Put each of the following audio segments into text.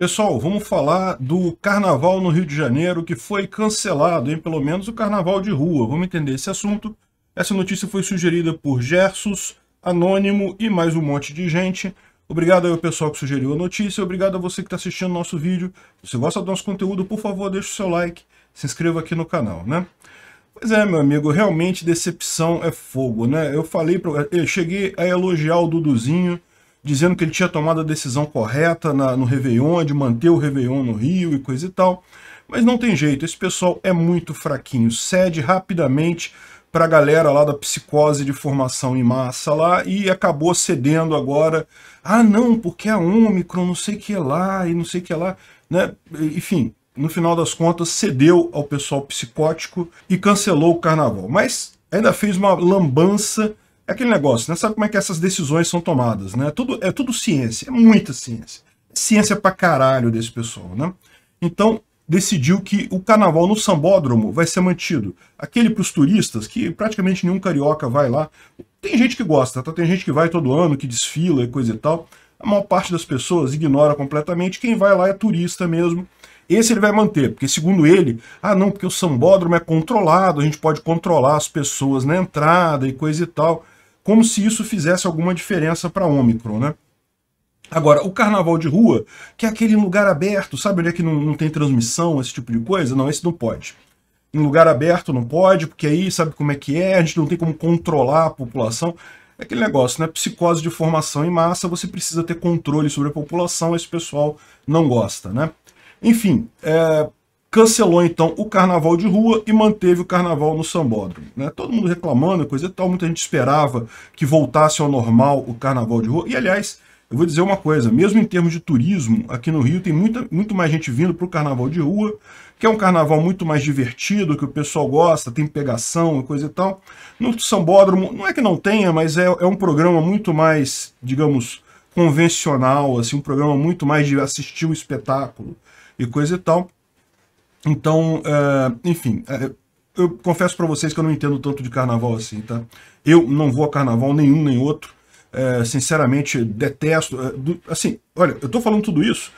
Pessoal, vamos falar do carnaval no Rio de Janeiro que foi cancelado, hein? Pelo menos o carnaval de rua. Vamos entender esse assunto. Essa notícia foi sugerida por Gersus, Anônimo e mais um monte de gente. Obrigado ao pessoal que sugeriu a notícia, obrigado a você que está assistindo nosso vídeo. Se você gosta do nosso conteúdo, por favor, deixe o seu like, se inscreva aqui no canal, né? Pois é, meu amigo, realmente decepção é fogo, né? Eu falei, eu cheguei a elogiar o Duduzinho, dizendo que ele tinha tomado a decisão correta na, no Réveillon, de manter o Réveillon no Rio e coisa e tal. Mas não tem jeito, esse pessoal é muito fraquinho, cede rapidamente para a galera lá da psicose de formação em massa lá e acabou cedendo agora. Ah, não, porque é Ômicron, não sei o que lá e não sei o que lá. Né? Enfim, no final das contas, cedeu ao pessoal psicótico e cancelou o carnaval. Mas ainda fez uma lambança é aquele negócio, né? Sabe como é que essas decisões são tomadas, né? É tudo, é tudo ciência, é muita ciência. Ciência pra caralho desse pessoal, né? Então, decidiu que o carnaval no sambódromo vai ser mantido. Aquele para os turistas, que praticamente nenhum carioca vai lá. Tem gente que gosta, tá? tem gente que vai todo ano, que desfila e coisa e tal. A maior parte das pessoas ignora completamente. Quem vai lá é turista mesmo. Esse ele vai manter, porque segundo ele, ah não, porque o sambódromo é controlado, a gente pode controlar as pessoas na entrada e coisa e tal como se isso fizesse alguma diferença para Ômicron, né? Agora, o carnaval de rua, que é aquele lugar aberto, sabe onde é que não, não tem transmissão, esse tipo de coisa? Não, esse não pode em lugar aberto não pode, porque aí sabe como é que é, a gente não tem como controlar a população. É aquele negócio, né? Psicose de formação em massa, você precisa ter controle sobre a população, esse pessoal não gosta, né? Enfim, é, cancelou então o carnaval de rua e manteve o carnaval no sambódromo. Né? Todo mundo reclamando, coisa e tal, muita gente esperava que voltasse ao normal o carnaval de rua. E aliás, eu vou dizer uma coisa, mesmo em termos de turismo, aqui no Rio tem muita, muito mais gente vindo para o carnaval de rua, que é um carnaval muito mais divertido, que o pessoal gosta, tem pegação e coisa e tal. No sambódromo, não é que não tenha, mas é, é um programa muito mais, digamos, convencional, assim, um programa muito mais de assistir o espetáculo e coisa e tal. Então, eh, enfim, eh, eu confesso para vocês que eu não entendo tanto de carnaval assim, tá? Eu não vou a carnaval nenhum nem outro. Eh, sinceramente, detesto. Do, assim, olha, eu tô falando tudo isso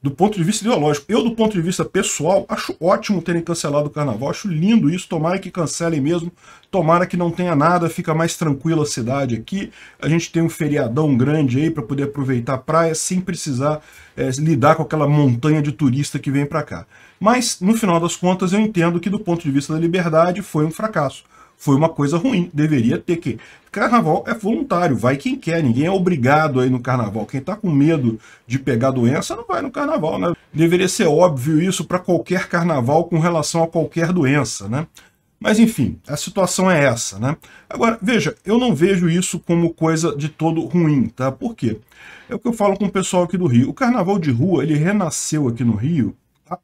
do ponto de vista ideológico. Eu, do ponto de vista pessoal, acho ótimo terem cancelado o carnaval, acho lindo isso, tomara que cancelem mesmo, tomara que não tenha nada, fica mais tranquila a cidade aqui, a gente tem um feriadão grande aí para poder aproveitar a praia sem precisar é, lidar com aquela montanha de turista que vem para cá. Mas, no final das contas, eu entendo que, do ponto de vista da liberdade, foi um fracasso foi uma coisa ruim. Deveria ter que. Carnaval é voluntário, vai quem quer, ninguém é obrigado aí no carnaval. Quem está com medo de pegar doença não vai no carnaval, né? Deveria ser óbvio isso para qualquer carnaval com relação a qualquer doença, né? Mas enfim, a situação é essa, né? Agora, veja, eu não vejo isso como coisa de todo ruim, tá? Por quê? É o que eu falo com o pessoal aqui do Rio. O carnaval de rua, ele renasceu aqui no Rio,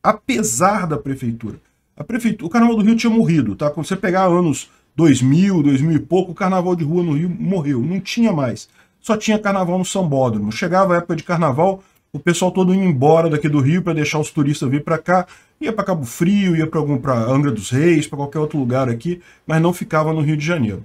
apesar da prefeitura. A prefeitura, o carnaval do Rio tinha morrido, tá? Quando você pegar anos 2000, 2000 e pouco, o carnaval de rua no Rio morreu, não tinha mais. Só tinha carnaval no Sambódromo. Chegava a época de carnaval, o pessoal todo ia embora daqui do Rio para deixar os turistas vir para cá, ia para Cabo Frio, ia para algum para Angra dos Reis, para qualquer outro lugar aqui, mas não ficava no Rio de Janeiro.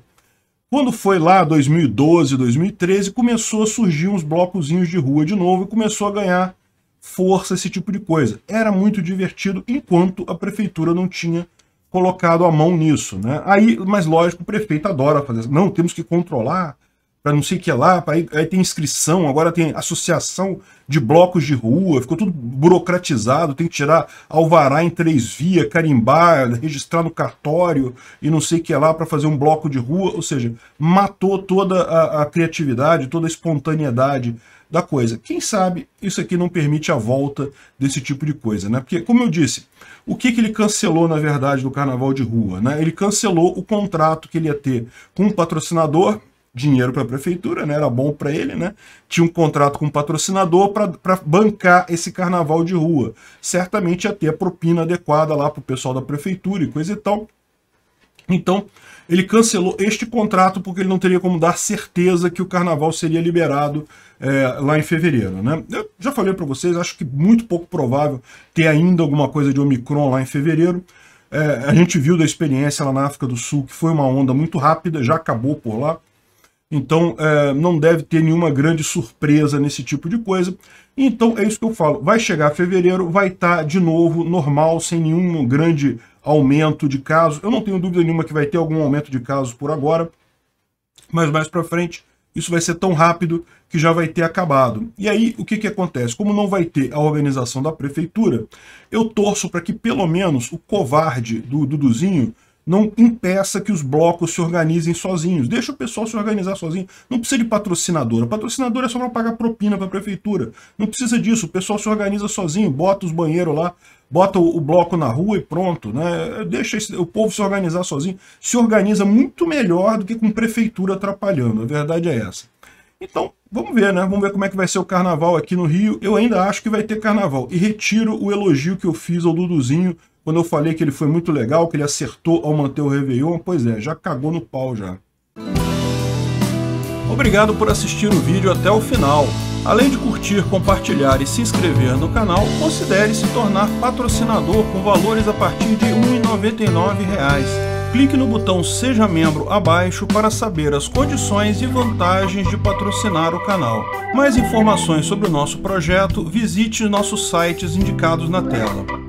Quando foi lá 2012, 2013, começou a surgir uns blocozinhos de rua de novo e começou a ganhar força esse tipo de coisa. Era muito divertido enquanto a prefeitura não tinha colocado a mão nisso, né? Aí, mas lógico, o prefeito adora fazer isso. Não, temos que controlar para não sei o que lá, para aí, tem inscrição, agora tem associação de blocos de rua, ficou tudo burocratizado, tem que tirar alvará em três vias, carimbar, registrar no cartório e não sei o que lá para fazer um bloco de rua, ou seja, matou toda a, a criatividade, toda a espontaneidade da coisa. Quem sabe isso aqui não permite a volta desse tipo de coisa, né? Porque, como eu disse, o que, que ele cancelou, na verdade, do carnaval de rua? Né? Ele cancelou o contrato que ele ia ter com o patrocinador dinheiro para a prefeitura, né? Era bom para ele, né? Tinha um contrato com um patrocinador para bancar esse carnaval de rua. Certamente ia ter a propina adequada lá para o pessoal da prefeitura e coisa e tal. Então, ele cancelou este contrato porque ele não teria como dar certeza que o carnaval seria liberado é, lá em fevereiro. Né? Eu já falei para vocês, acho que muito pouco provável ter ainda alguma coisa de Omicron lá em fevereiro. É, a gente viu da experiência lá na África do Sul que foi uma onda muito rápida, já acabou por lá. Então, é, não deve ter nenhuma grande surpresa nesse tipo de coisa. Então, é isso que eu falo. Vai chegar fevereiro, vai estar tá de novo normal, sem nenhum grande aumento de casos. Eu não tenho dúvida nenhuma que vai ter algum aumento de casos por agora, mas mais para frente isso vai ser tão rápido que já vai ter acabado. E aí, o que, que acontece? Como não vai ter a organização da prefeitura, eu torço para que pelo menos o covarde do Duduzinho não impeça que os blocos se organizem sozinhos. Deixa o pessoal se organizar sozinho. Não precisa de patrocinador. O patrocinador é só para pagar propina para a prefeitura. Não precisa disso. O pessoal se organiza sozinho, bota os banheiros lá, bota o bloco na rua e pronto. Né? Deixa o povo se organizar sozinho. Se organiza muito melhor do que com prefeitura atrapalhando. A verdade é essa. Então, vamos ver, né? Vamos ver como é que vai ser o carnaval aqui no Rio. Eu ainda acho que vai ter carnaval. E retiro o elogio que eu fiz ao Duduzinho quando eu falei que ele foi muito legal, que ele acertou ao manter o Réveillon, pois é, já cagou no pau já. Obrigado por assistir o vídeo até o final. Além de curtir, compartilhar e se inscrever no canal, considere se tornar patrocinador com valores a partir de R$ 1,99 clique no botão Seja Membro abaixo para saber as condições e vantagens de patrocinar o canal. Mais informações sobre o nosso projeto, visite nossos sites indicados na tela.